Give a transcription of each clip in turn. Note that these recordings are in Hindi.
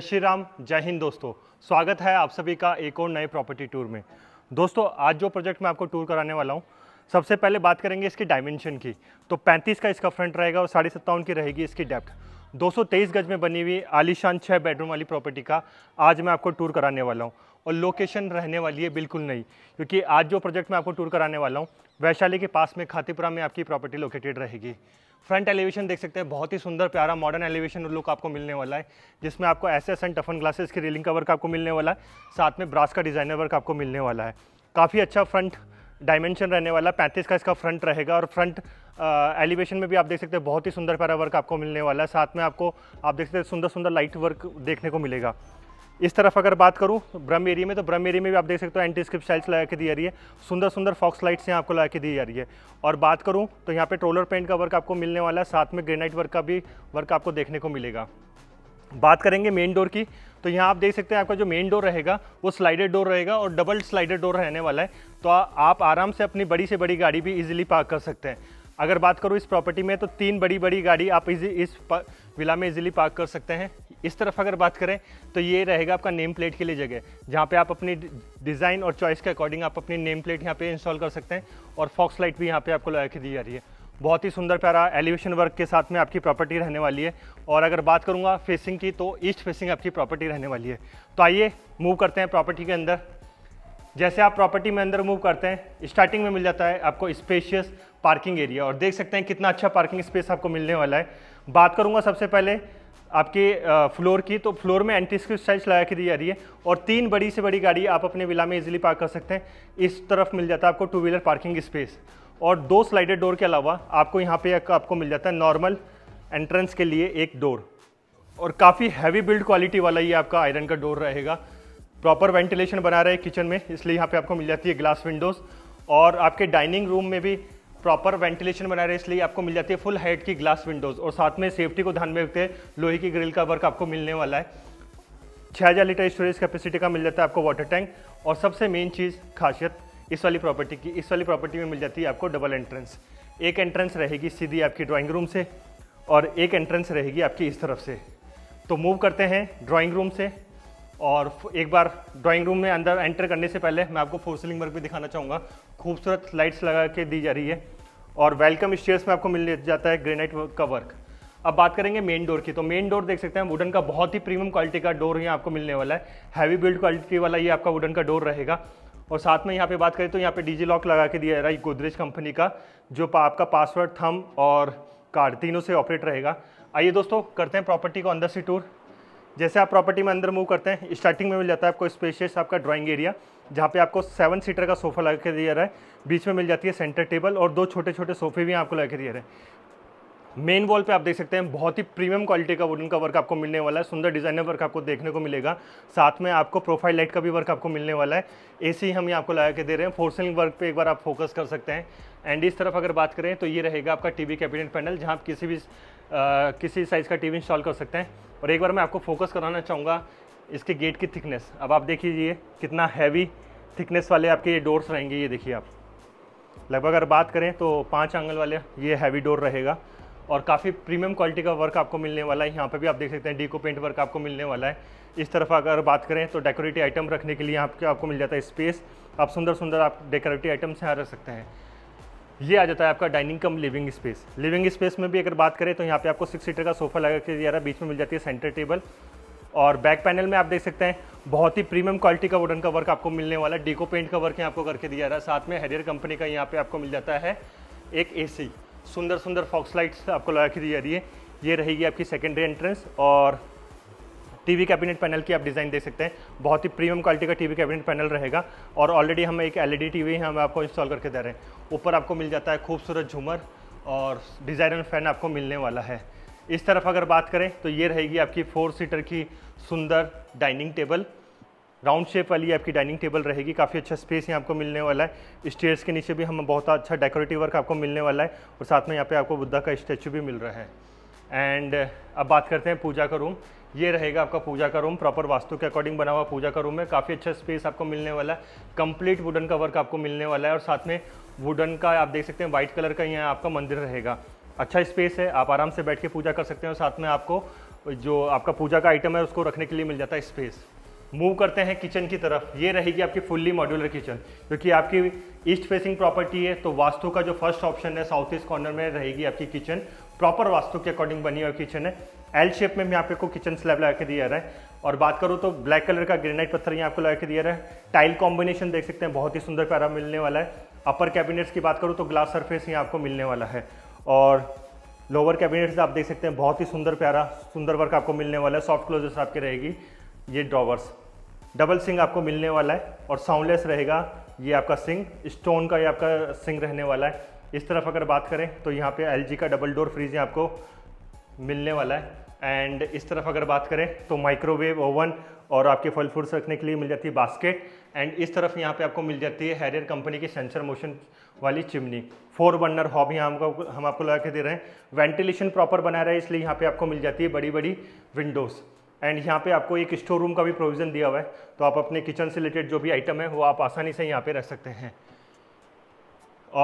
जय श्री राम जय हिंद दोस्तों स्वागत है आप सभी का एक और नए प्रॉपर्टी टूर में दोस्तों आज जो प्रोजेक्ट मैं आपको टूर कराने वाला हूँ सबसे पहले बात करेंगे इसकी डायमेंशन की तो 35 का इसका फ्रंट रहेगा और साढ़े सत्तावन की रहेगी इसकी डेप्थ 223 गज में बनी हुई आलिशान छः बेडरूम वाली प्रॉपर्टी का आज मैं आपको टूर कराने वाला हूँ और लोकेशन रहने वाली है बिल्कुल नहीं क्योंकि आज जो प्रोजेक्ट मैं आपको टूर कराने वाला हूँ वैशाली के पास में खातीपुरा में आपकी प्रॉपर्टी लोकेटेड रहेगी फ्रंट एलिवेशन देख सकते हैं बहुत ही सुंदर प्यारा मॉडर्न एलिवेशन लुक आपको मिलने वाला है जिसमें आपको एस एस एंड टफन ग्लासेस की रेलिंग का वर्क आपको मिलने वाला है साथ में ब्रास का डिज़ाइनर वर्क आपको मिलने वाला है काफ़ी अच्छा फ्रंट डायमेंशन रहने वाला पैंतीस का इसका फ्रंट रहेगा और फ्रंट एलिवेशन में भी आप देख सकते हैं बहुत ही सुंदर प्यारा वर्क आपको मिलने वाला है साथ में आपको आप देख सकते हैं सुंदर सुंदर लाइट वर्क देखने को मिलेगा इस तरफ अगर बात करूँ ब्रह्म एरिया में तो ब्रह्म एरिया में भी आप देख सकते हो एंटी स्क्रिप स्टाइल्स लगा के दी जा रही है सुंदर सुंदर फॉक्स लाइट्स यहाँ आपको लगा के दी जा रही है और बात करूँ तो यहाँ पे ट्रोलर पेंट का वर्क आपको मिलने वाला है साथ में ग्रेनाइट वर्क का भी वर्क आपको देखने को मिलेगा बात करेंगे मेन डोर की तो यहाँ आप देख सकते हैं आपका जो मेन डोर रहेगा वो स्लाइडेड डोर रहेगा और डबल स्लाइडेड डोर रहने वाला है तो आप आराम से अपनी बड़ी से बड़ी गाड़ी भी इजिली पार्क कर सकते हैं अगर बात करूँ इस प्रॉपर्टी में तो तीन बड़ी बड़ी गाड़ी आप इजी इस विला में इजिली पार्क कर सकते हैं इस तरफ अगर बात करें तो ये रहेगा आपका नेम प्लेट के लिए जगह जहाँ पे आप अपनी डिज़ाइन और चॉइस के अकॉर्डिंग आप अपनी नेम प्लेट यहाँ पे इंस्टॉल कर सकते हैं और फॉक्स लाइट भी यहाँ पे आपको लगा के दी जा रही है बहुत ही सुंदर प्यारा एलिवेशन वर्क के साथ में आपकी प्रॉपर्टी रहने वाली है और अगर बात करूँगा फेसिंग की तो ईस्ट फेसिंग आपकी प्रॉपर्टी रहने वाली है तो आइए मूव करते हैं प्रॉपर्टी के अंदर जैसे आप प्रॉपर्टी में अंदर मूव करते हैं स्टार्टिंग में मिल जाता है आपको स्पेशियस पार्किंग एरिया और देख सकते हैं कितना अच्छा पार्किंग स्पेस आपको मिलने वाला है बात करूँगा सबसे पहले आपके फ्लोर की तो फ्लोर में एंटी स्क्रिप टाइल्स लगा के दी जा रही है और तीन बड़ी से बड़ी गाड़ी आप अपने विला में इजीली पार्क कर सकते हैं इस तरफ मिल जाता है आपको टू व्हीलर पार्किंग स्पेस और दो स्लाइडेड डोर के अलावा आपको यहाँ पे आपको मिल जाता है नॉर्मल एंट्रेंस के लिए एक डोर और काफ़ी हैवी बिल्ड क्वालिटी वाला ये आपका आयरन का डोर रहेगा प्रॉपर वेंटिलेशन बना रहे किचन में इसलिए यहाँ पर आपको मिल जाती है ग्लास विंडोज़ और आपके डाइनिंग रूम में भी प्रॉपर वेंटिलेशन बना रहे इसलिए आपको मिल जाती है फुल हेड की ग्लास विंडोज़ और साथ में सेफ्टी को ध्यान में रखते हैं लोहे की ग्रिल का वर्क आपको मिलने वाला है छः हज़ार लीटर स्टोरेज कैपेसिटी का मिल जाता है आपको वाटर टैंक और सबसे मेन चीज़ खासियत इस वाली प्रॉपर्टी की इस वाली प्रॉपर्टी में मिल जाती है आपको डबल एंट्रेंस एक एंट्रेंस रहेगी सीधी आपकी ड्राॅइंग रूम से और एक एंट्रेंस रहेगी आपकी इस तरफ से तो मूव करते हैं ड्राॅइंग रूम से और एक बार ड्राइंग रूम में अंदर एंटर करने से पहले मैं आपको फोर सीलिंग वर्क भी दिखाना चाहूँगा खूबसूरत लाइट्स लगा के दी जा रही है और वेलकम स्टेयर्स में आपको मिल जाता है ग्रेनाइट का वर्क अब बात करेंगे मेन डोर की तो मेन डोर देख सकते हैं वुडन का बहुत ही प्रीमियम क्वालिटी का डोर यहाँ आपको मिलने वाला है हैवी बिल्ड क्वालिटी वाला ये आपका वुडन का डोर रहेगा और साथ में यहाँ पे बात करें तो यहाँ पे डीजी लॉक लगा के दिया जा रहा है गोदरेज कंपनी का जो आपका पासवर्ड थम और कार्ड तीनों से ऑपरेट रहेगा आइए दोस्तों करते हैं प्रॉपर्टी को अंदर से टूर जैसे आप प्रॉपर्टी में अंदर मूव करते हैं स्टार्टिंग में मिल जाता है आपको स्पेशियस आपका ड्राइंग एरिया जहाँ पे आपको सेवन सीटर का सोफा लगा के दिया रहा है बीच में मिल जाती है सेंटर टेबल और दो छोटे छोटे सोफे भी आपको लगा के दिया रहे हैं मेन वॉल पे आप देख सकते हैं बहुत ही प्रीमियम क्वालिटी का वुडन का वर्क आपको मिलने वाला है सुंदर डिजाइनर वर्क आपको देखने को मिलेगा साथ में आपको प्रोफाइल लाइट का भी वर्क आपको मिलने वाला है एसी हम आपको लगा के दे रहे हैं फोर वर्क पे एक बार आप फोकस कर सकते हैं एंड इस तरफ अगर बात करें तो ये रहेगा आपका टीवी कैबिनेट पैनल जहाँ आप किसी भी किसी साइज़ का टीवी इंस्टॉल कर सकते हैं और एक बार मैं आपको फोकस कराना चाहूँगा इसके गेट की थिकनेस अब आप देख लीजिए कितना हैवी थिकनेस वाले आपके ये डोर्स रहेंगे ये देखिए आप लगभग अगर बात करें तो पाँच आंगल वाले ये हैवी डोर रहेगा और काफ़ी प्रीमियम क्वालिटी का वर्क आपको मिलने वाला है यहाँ पर भी आप देख सकते हैं डीको पेंट वर्क आपको मिलने वाला है इस तरफ अगर बात करें तो डेकोरेटिव आइटम रखने के लिए यहाँ आपको मिल जाता है स्पेस आप सुंदर सुंदर आप डेकोरेटिव आइटम्स यहाँ रख सकते हैं ये आ जाता है आपका dining cum living space living space में भी अगर बात करें तो यहाँ पे आपको सिक्स सीटर का सोफा लगा के दिया रहा बीच में मिल जाती है सेंटर टेबल और बैक पैनल में आप देख सकते हैं बहुत ही प्रीमियम क्वालिटी का वुडन का वर्क आपको मिलने वाला है डीको पेंट का वर्क यहाँ आपको करके दिया रहा है साथ में हैरियर कंपनी का यहाँ पे आपको मिल जाता है एक ए सुंदर सुंदर फॉक्स लाइट्स आपको लगा के दी जा रही है ये रहेगी आपकी सेकेंडरी एंट्रेंस और टीवी कैबिनेट पैनल की आप डिज़ाइन देख सकते हैं बहुत ही प्रीमियम क्वालिटी का टीवी कैबिनेट पैनल रहेगा और ऑलरेडी हम एक एलईडी टीवी हम आपको इंस्टॉल करके दे रहे हैं ऊपर आपको मिल जाता है खूबसूरत झूमर और डिज़ाइनर फैन आपको मिलने वाला है इस तरफ अगर बात करें तो ये रहेगी आपकी फोर सीटर की सुंदर डाइनिंग टेबल राउंड शेप वाली आपकी डाइनिंग टेबल रहेगी काफ़ी अच्छा स्पेस यहाँ आपको मिलने वाला है स्टेयर्स के नीचे भी हम बहुत अच्छा डेकोरेटिव वर्क आपको मिलने वाला है और साथ में यहाँ पे आपको बुद्धा का स्टैचू भी मिल रहा है एंड अब बात करते हैं पूजा का रूम ये रहेगा आपका पूजा का रूम प्रॉपर वास्तु के अकॉर्डिंग बना हुआ पूजा का रूम है काफ़ी अच्छा स्पेस आपको मिलने वाला है कंप्लीट वुडन का वर्क आपको मिलने वाला है और साथ में वुडन का आप देख सकते हैं व्हाइट कलर का यहाँ आपका मंदिर रहेगा अच्छा स्पेस है आप आराम से बैठ के पूजा कर सकते हैं और साथ में आपको जो आपका पूजा का आइटम है उसको रखने के लिए मिल जाता है स्पेस मूव करते हैं किचन की तरफ ये रहेगी आपकी फुल्ली मॉड्यूलर किचन क्योंकि आपकी ईस्ट फेसिंग प्रॉपर्टी है तो वास्तु का जो फर्स्ट ऑप्शन है साउथ ईस्ट कॉर्नर में रहेगी आपकी किचन प्रॉपर वास्तु के अकॉर्डिंग बनी हुई किचन है एल शेप में भी आपको किचन स्लैब लगा के दिया रहा है और बात करूँ तो ब्लैक कलर का ग्रेनाइट पत्थर यहाँ आपको लगा के दिया रहा है टाइल कॉम्बिनेशन देख सकते हैं बहुत ही सुंदर प्यारा मिलने वाला है अपर कैबिनेट्स की बात करूँ तो ग्लास सरफेस यहाँ आपको मिलने वाला है और लोअर कैबिनेट्स आप देख सकते हैं बहुत ही सुंदर प्यारा सुंदर वर्क आपको मिलने वाला है सॉफ्ट क्लोजेस आपके रहेगी ये ड्रॉवर्स डबल सिंग आपको मिलने वाला है और साउंडलेस रहेगा ये आपका सिंग स्टोन का ये आपका सिंग रहने वाला है इस तरफ अगर बात करें तो यहाँ पे एल का डबल डोर फ्रिज आपको मिलने वाला है एंड इस तरफ अगर बात करें तो माइक्रोवेव ओवन और आपके फल फ्रूट्स रखने के लिए मिल जाती है बास्केट एंड इस तरफ यहाँ पे आपको मिल जाती है हैरियर कंपनी की सेंसर मोशन वाली चिमनी फोर बर्नर हॉब यहाँ हमको हम आपको लगा के दे रहे हैं वेंटिलेशन प्रॉपर बना रहा है इसलिए यहाँ पे आपको मिल जाती है बड़ी बड़ी विंडोज़ एंड यहाँ पे आपको एक स्टोर रूम का भी प्रोविज़न दिया हुआ है तो आप अपने किचन से रिलेटेड जो भी आइटम है वो आप आसानी से यहाँ पर रख सकते हैं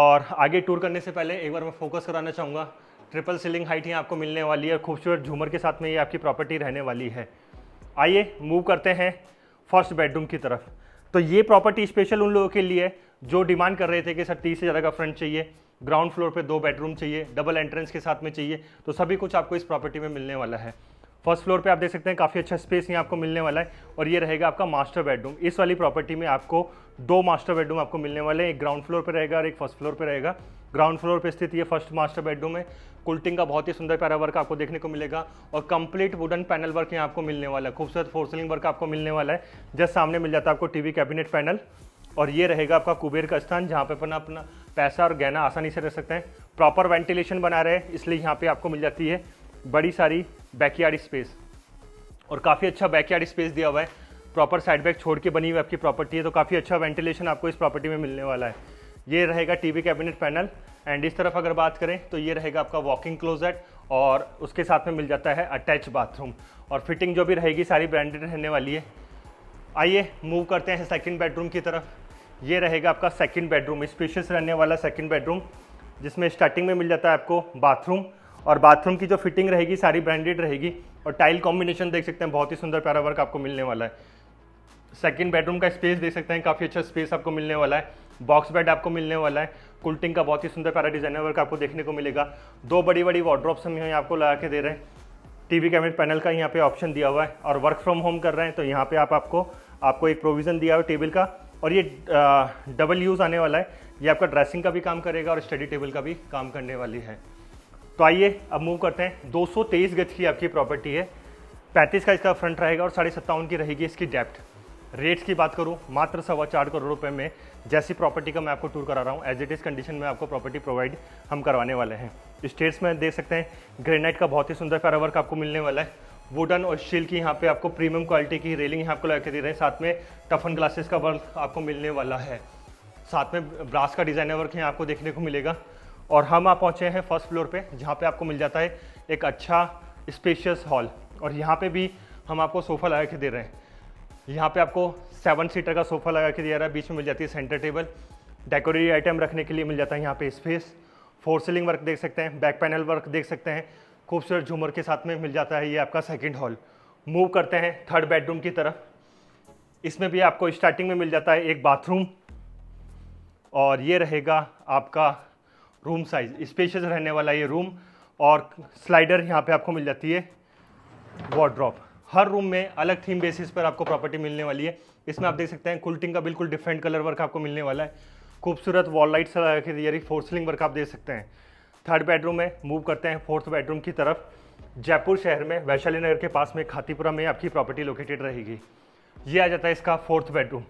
और आगे टूर करने से पहले एक बार मैं फोकस कराना चाहूँगा ट्रिपल सीलिंग हाइट ही आपको मिलने वाली है और खूबसूरत झूमर के साथ में ये आपकी प्रॉपर्टी रहने वाली है आइए मूव करते हैं फर्स्ट बेडरूम की तरफ तो ये प्रॉपर्टी स्पेशल उन लोगों के लिए जो डिमांड कर रहे थे कि सर तीस से ज़्यादा का फ्रंट चाहिए ग्राउंड फ्लोर पे दो बेडरूम चाहिए डबल एंट्रेंस के साथ में चाहिए तो सभी कुछ आपको इस प्रॉपर्टी में मिलने वाला है फर्स्ट फ्लोर पे आप देख सकते हैं काफ़ी अच्छा स्पेस यहाँ आपको मिलने वाला है और ये रहेगा आपका मास्टर बेडरूम इस वाली प्रॉपर्टी में आपको दो मास्टर बेडरूम आपको मिलने वाले हैं एक ग्राउंड फ्लोर पर रहेगा और एक फर्स्ट फ्लोर पर रहेगा ग्राउंड फ्लोर पर स्थित ये फर्स्ट मास्टर बेडरूम है कुल्टिंग का बहुत ही सुंदर प्यारा वर्क आपको देखने को मिलेगा और कंप्लीट वुडन पैनल वर्क यहाँ आपको मिलने वाला है खूबसूरत फोर्सलिंग वर्क आपको मिलने वाला है जस्ट सामने मिल जाता है आपको टी कैबिनेट पैनल और ये रहेगा आपका कुबेर का स्थान जहाँ पर अपना अपना पैसा और गहना आसानी से रह सकते हैं प्रॉपर वेंटिलेशन बना रहे हैं इसलिए यहाँ पर आपको मिल जाती है बड़ी सारी बैकयार्ड स्पेस और काफ़ी अच्छा बैकयार्ड स्पेस दिया हुआ है प्रॉपर साइड बैक छोड़ के बनी हुई आपकी प्रॉपर्टी है तो काफ़ी अच्छा वेंटिलेशन आपको इस प्रॉपर्टी में मिलने वाला है ये रहेगा टीवी कैबिनेट पैनल एंड इस तरफ अगर बात करें तो ये रहेगा आपका वॉकिंग क्लोजेट और उसके साथ में मिल जाता है अटैच बाथरूम और फिटिंग जो भी रहेगी सारी ब्रांडेड रहने वाली है आइए मूव करते हैं सेकंड बेडरूम की तरफ ये रहेगा आपका सेकंड बेडरूम स्पेशियस रहने वाला सेकंड बेडरूम जिसमें स्टार्टिंग में मिल जाता है आपको बाथरूम और बाथरूम की जो फिटिंग रहेगी सारी ब्रांडेड रहेगी और टाइल कॉम्बिनेशन देख सकते हैं बहुत ही सुंदर प्यारा वर्क आपको मिलने वाला है सेकेंड बेडरूम का स्पेस देख सकते हैं काफ़ी अच्छा स्पेस आपको मिलने वाला है बॉक्स बेड आपको मिलने वाला है कुल्टिंग का बहुत ही सुंदर प्यारा डिजाइनर वर्क आपको देखने को मिलेगा दो बड़ी बड़ी वार्ड्रॉप्स हम यहाँ आपको लगा के दे रहे हैं टीवी कैमरे पैनल का यहाँ पे ऑप्शन दिया हुआ है और वर्क फ्रॉम होम कर रहे हैं तो यहाँ पे आप आपको आपको एक प्रोविज़न दिया हुआ टेबल का और ये डबल यूज़ आने वाला है ये आपका ड्रेसिंग का भी काम करेगा और स्टडी टेबल का भी काम करने वाली है तो आइए अब मूव करते हैं 223 गज की आपकी प्रॉपर्टी है 35 का इसका फ्रंट रहेगा और साढ़े सत्तावन की रहेगी इसकी डेप्थ रेट्स की बात करूं मात्र सवा चार करोड़ रुपए में जैसी प्रॉपर्टी का मैं आपको टूर करा रहा हूं एज इट इज़ कंडीशन में आपको प्रॉपर्टी प्रोवाइड हम करवाने वाले हैं स्टेट्स में देख सकते हैं ग्रेनाइट का बहुत ही सुंदर कारा वर्क आपको मिलने वाला है वुडन और स्टील की यहाँ पे आपको प्रीमियम क्वालिटी की रेलिंग यहाँ आपको लगा के दे रहे हैं साथ में टफन ग्लासेस का वर्क आपको मिलने वाला है साथ में ब्रास का डिज़ाइनर वर्क यहाँ आपको देखने को मिलेगा और हम आप पहुँचे हैं फर्स्ट फ्लोर पे जहाँ पे आपको मिल जाता है एक अच्छा स्पेशियस हॉल और यहाँ पे भी हम आपको सोफ़ा लगा के दे रहे हैं यहाँ पे आपको सेवन सीटर का सोफ़ा लगा के दिया रहा है बीच में मिल जाती है सेंटर टेबल डेकोरेटिव आइटम रखने के लिए मिल जाता है यहाँ पे स्पेस फोर सीलिंग वर्क देख सकते हैं बैक पैनल वर्क देख सकते हैं खूबसूरत झूमर के साथ में मिल जाता है ये आपका सेकेंड हॉल मूव करते हैं थर्ड बेडरूम की तरफ इसमें भी आपको स्टार्टिंग में मिल जाता है एक बाथरूम और ये रहेगा आपका रूम साइज स्पेशियस रहने वाला ये रूम और स्लाइडर यहाँ पे आपको मिल जाती है वॉड्रॉप हर रूम में अलग थीम बेसिस पर आपको प्रॉपर्टी मिलने वाली है इसमें आप देख सकते हैं कुल्टिंग का बिल्कुल डिफरेंट कलर वर्क आपको मिलने वाला है खूबसूरत वॉल लाइट्स यानी वर्क आप देख सकते हैं थर्ड बेडरूम में मूव करते हैं फोर्थ बेडरूम की तरफ जयपुर शहर में वैशाली नगर के पास में खातीपुरा में आपकी प्रॉपर्टी लोकेटेड रहेगी ये आ जाता है इसका फोर्थ बेडरूम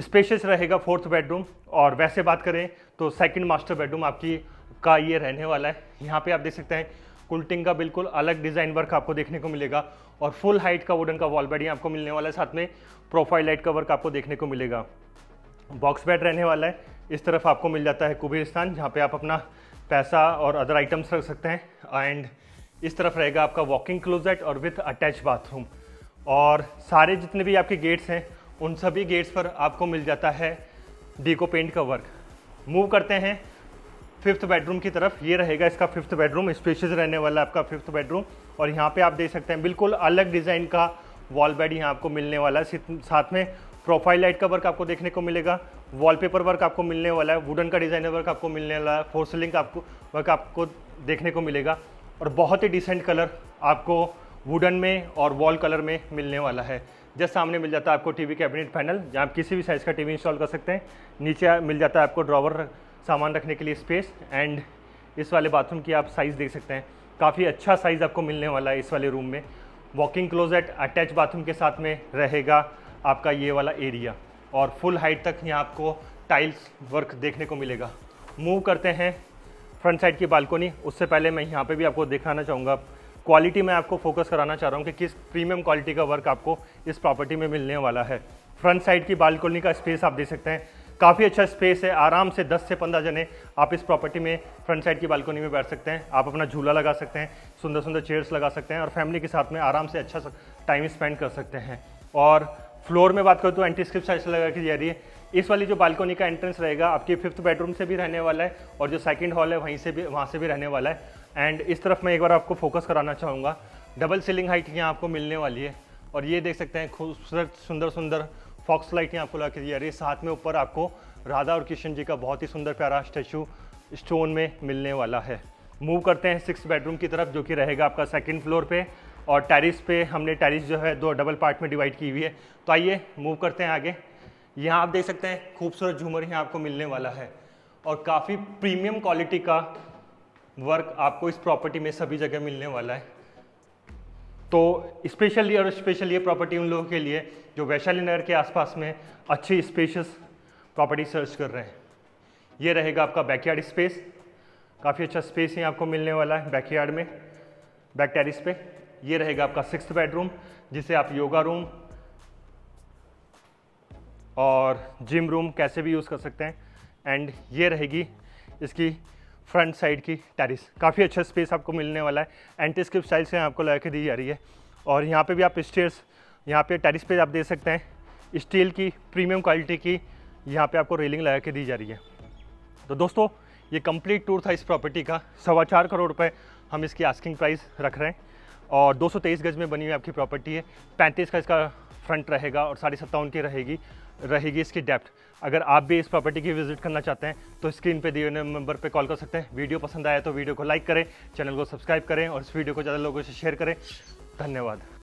स्पेशियस रहेगा फोर्थ बेडरूम और वैसे बात करें तो सेकंड मास्टर बेडरूम आपकी का ये रहने वाला है यहाँ पे आप देख सकते हैं कुल्टिंग का बिल्कुल अलग डिज़ाइन वर्क आपको देखने को मिलेगा और फुल हाइट का वुडन का वॉल बेड ही आपको मिलने वाला है साथ में प्रोफाइल लाइट का वर्क आपको देखने को मिलेगा बॉक्स बेड रहने वाला है इस तरफ आपको मिल जाता है कुबेर स्थान जहाँ पे आप अपना पैसा और अदर आइटम्स रख सकते हैं एंड इस तरफ रहेगा आपका वॉकिंग क्लोजेट और विथ अटैच बाथरूम और सारे जितने भी आपके गेट्स हैं उन सभी गेट्स पर आपको मिल जाता है डीको पेंट का वर्क मूव करते हैं फिफ्थ बेडरूम की तरफ ये रहेगा इसका फिफ्थ बेडरूम स्पेशियस रहने वाला आपका फिफ्थ बेडरूम और यहाँ पे आप देख सकते हैं बिल्कुल अलग डिज़ाइन का वॉल बेड यहाँ आपको मिलने वाला है साथ में प्रोफाइल लाइट का वर्क आपको देखने को मिलेगा वॉलपेपर वर्क आपको मिलने वाला है वुडन का डिज़ाइनर वर्क आपको मिलने वाला है फोर्सलिंग का आपको वर्क आपको देखने को मिलेगा और बहुत ही डिसेंट कलर आपको वुडन में और वॉल कलर में मिलने वाला है जस्ट सामने मिल जाता है आपको टीवी कैबिनेट पैनल जहाँ आप किसी भी साइज़ का टीवी इंस्टॉल कर सकते हैं नीचे मिल जाता है आपको ड्रॉवर सामान रखने के लिए स्पेस एंड इस वाले बाथरूम की आप साइज़ देख सकते हैं काफ़ी अच्छा साइज़ आपको मिलने वाला है इस वाले रूम में वॉकिंग क्लोजेट अटैच बाथरूम के साथ में रहेगा आपका ये वाला एरिया और फुल हाइट तक यहाँ आपको टाइल्स वर्क देखने को मिलेगा मूव करते हैं फ्रंट साइड की बालकोनी उससे पहले मैं यहाँ पे भी आपको दिखाना चाहूँगा क्वालिटी में आपको फोकस कराना चाह रहा हूँ कि किस प्रीमियम क्वालिटी का वर्क आपको इस प्रॉपर्टी में मिलने वाला है फ्रंट साइड की बालकोनी का स्पेस आप दे सकते हैं काफ़ी अच्छा स्पेस है आराम से 10 से 15 जने आप इस प्रॉपर्टी में फ्रंट साइड की बालकोनी में बैठ सकते हैं आप अपना झूला लगा सकते हैं सुंदर सुंदर चेयर्स लगा सकते हैं और फैमिली के साथ में आराम से अच्छा टाइम स्पेंड कर सकते हैं और फ्लोर में बात करूँ तो एंटी स्क्रिप्ट ऐसे लगा के जा रही है इस वाली जो बालकोनी का एंट्रेंस रहेगा आपके फिफ्थ बेडरूम से भी रहने वाला है और जो सेकेंड हॉल है वहीं से भी वहाँ से भी रहने वाला है एंड इस तरफ मैं एक बार आपको फोकस कराना चाहूँगा डबल सीलिंग हाइट यहाँ आपको मिलने वाली है और ये देख सकते हैं खूबसूरत सुंदर सुंदर फॉक्स लाइट यहाँ आपको लगा के दिया रही है साथ में ऊपर आपको राधा और किशन जी का बहुत ही सुंदर प्यारा स्टैचू स्टोन में मिलने वाला है मूव करते हैं सिक्स बेडरूम की तरफ जो कि रहेगा आपका सेकेंड फ्लोर पर और टेरिस पे हमने टेरिस जो है दो डबल पार्ट में डिवाइड की हुई है तो आइए मूव करते हैं आगे यहाँ आप देख सकते हैं खूबसूरत झूमर यहाँ आपको मिलने वाला है और काफ़ी प्रीमियम क्वालिटी का वर्क आपको इस प्रॉपर्टी में सभी जगह मिलने वाला है तो स्पेशली और स्पेशल ये प्रॉपर्टी उन लोगों के लिए जो वैशाली नगर के आसपास में अच्छी स्पेशस प्रॉपर्टी सर्च कर रहे हैं ये रहेगा आपका बैकयार्ड स्पेस काफ़ी अच्छा स्पेस यहाँ आपको मिलने वाला है बैकयार्ड में बैक टेरिस पे ये रहेगा आपका सिक्स बेडरूम जिसे आप योगा रूम और जिम रूम कैसे भी यूज़ कर सकते हैं एंड ये रहेगी इसकी फ्रंट साइड की टेरिस काफ़ी अच्छा स्पेस आपको मिलने वाला है एंटी स्किप स्टाइल से आपको लगा के दी जा रही है और यहाँ पे भी आप स्टेयर्स यहाँ पे टेरिस पे आप दे सकते हैं स्टील की प्रीमियम क्वालिटी की यहाँ पे आपको रेलिंग लगा के दी जा रही है तो दोस्तों ये कंप्लीट टूर था इस प्रॉपर्टी का सवा चार करोड़ रुपये हम इसकी आस्किंग प्राइस रख रहे हैं और दो गज में बनी हुई आपकी प्रॉपर्टी है पैंतीस का इसका फ्रंट रहेगा और साढ़े सत्तावन की रहेगी रहेगी इसकी डेप्थ अगर आप भी इस प्रॉपर्टी की विजिट करना चाहते हैं तो स्क्रीन पे दिए नंबर पे कॉल कर सकते हैं वीडियो पसंद आया तो वीडियो को लाइक करें चैनल को सब्सक्राइब करें और इस वीडियो को ज़्यादा लोगों से शेयर करें धन्यवाद